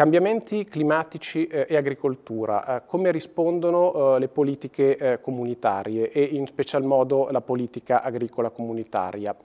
Cambiamenti climatici eh, e agricoltura, eh, come rispondono eh, le politiche comunitarie e in special modo la politica agricola comunitaria?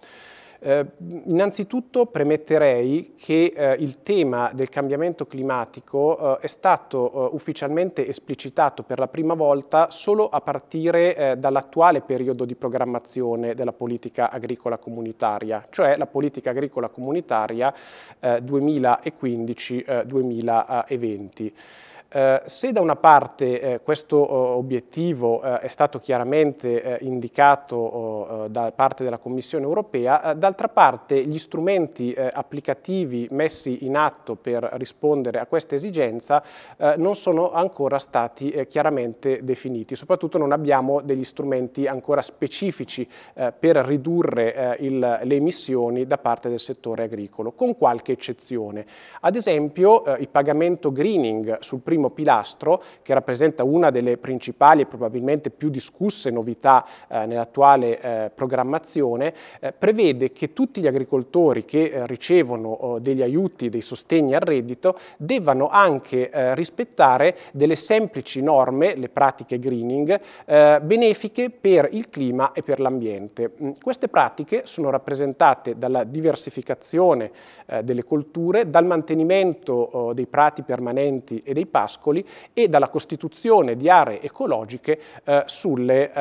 Eh, innanzitutto premetterei che eh, il tema del cambiamento climatico eh, è stato eh, ufficialmente esplicitato per la prima volta solo a partire eh, dall'attuale periodo di programmazione della politica agricola comunitaria, cioè la politica agricola comunitaria 2015-2020. Eh, eh, se da una parte eh, questo oh, obiettivo eh, è stato chiaramente indicato oh, da parte della Commissione europea, dall'altra D'altra parte gli strumenti eh, applicativi messi in atto per rispondere a questa esigenza eh, non sono ancora stati eh, chiaramente definiti, soprattutto non abbiamo degli strumenti ancora specifici eh, per ridurre eh, il, le emissioni da parte del settore agricolo, con qualche eccezione. Ad esempio eh, il pagamento greening sul primo pilastro, che rappresenta una delle principali e probabilmente più discusse novità nell'attuale programmazione, prevede che tutti gli agricoltori che eh, ricevono oh, degli aiuti, dei sostegni al reddito, debbano anche eh, rispettare delle semplici norme, le pratiche greening, eh, benefiche per il clima e per l'ambiente. Mm, queste pratiche sono rappresentate dalla diversificazione delle colture, dal mantenimento oh, dei prati permanenti e dei pascoli e dalla costituzione di aree ecologiche sulle,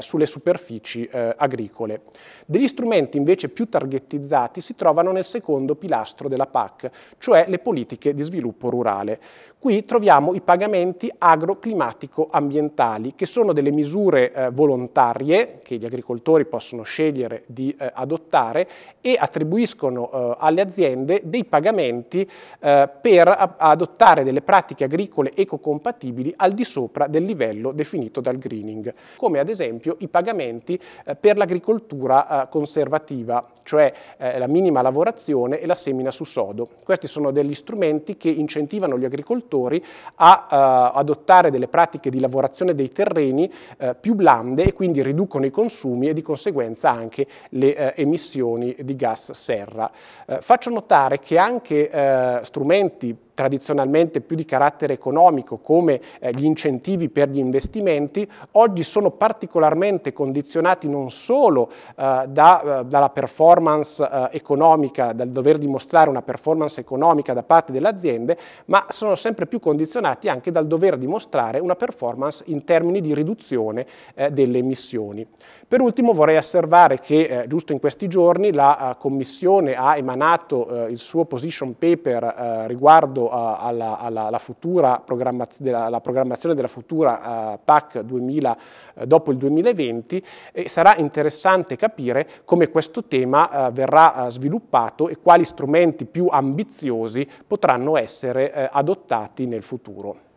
sulle superfici agricole. Degli strumenti invece più più targetizzati si trovano nel secondo pilastro della PAC, cioè le politiche di sviluppo rurale. Qui troviamo i pagamenti agroclimatico ambientali che sono delle misure eh, volontarie che gli agricoltori possono scegliere di eh, adottare e attribuiscono eh, alle aziende dei pagamenti eh, per adottare delle pratiche agricole ecocompatibili al di sopra del livello definito dal greening, come ad esempio i pagamenti eh, per l'agricoltura eh, conservativa cioè eh, la minima lavorazione e la semina su sodo. Questi sono degli strumenti che incentivano gli agricoltori a eh, adottare delle pratiche di lavorazione dei terreni eh, più blande e quindi riducono i consumi e di conseguenza anche le eh, emissioni di gas serra. Eh, faccio notare che anche eh, strumenti tradizionalmente più di carattere economico come eh, gli incentivi per gli investimenti, oggi sono particolarmente condizionati non solo eh, da, eh, dalla performance eh, economica, dal dover dimostrare una performance economica da parte delle aziende, ma sono sempre più condizionati anche dal dover dimostrare una performance in termini di riduzione eh, delle emissioni. Per ultimo vorrei osservare che giusto in questi giorni la Commissione ha emanato il suo position paper riguardo alla, alla, alla, futura programmaz della, alla programmazione della futura eh, PAC 2000, eh, dopo il 2020 e sarà interessante capire come questo tema eh, verrà sviluppato e quali strumenti più ambiziosi potranno essere adottati nel futuro.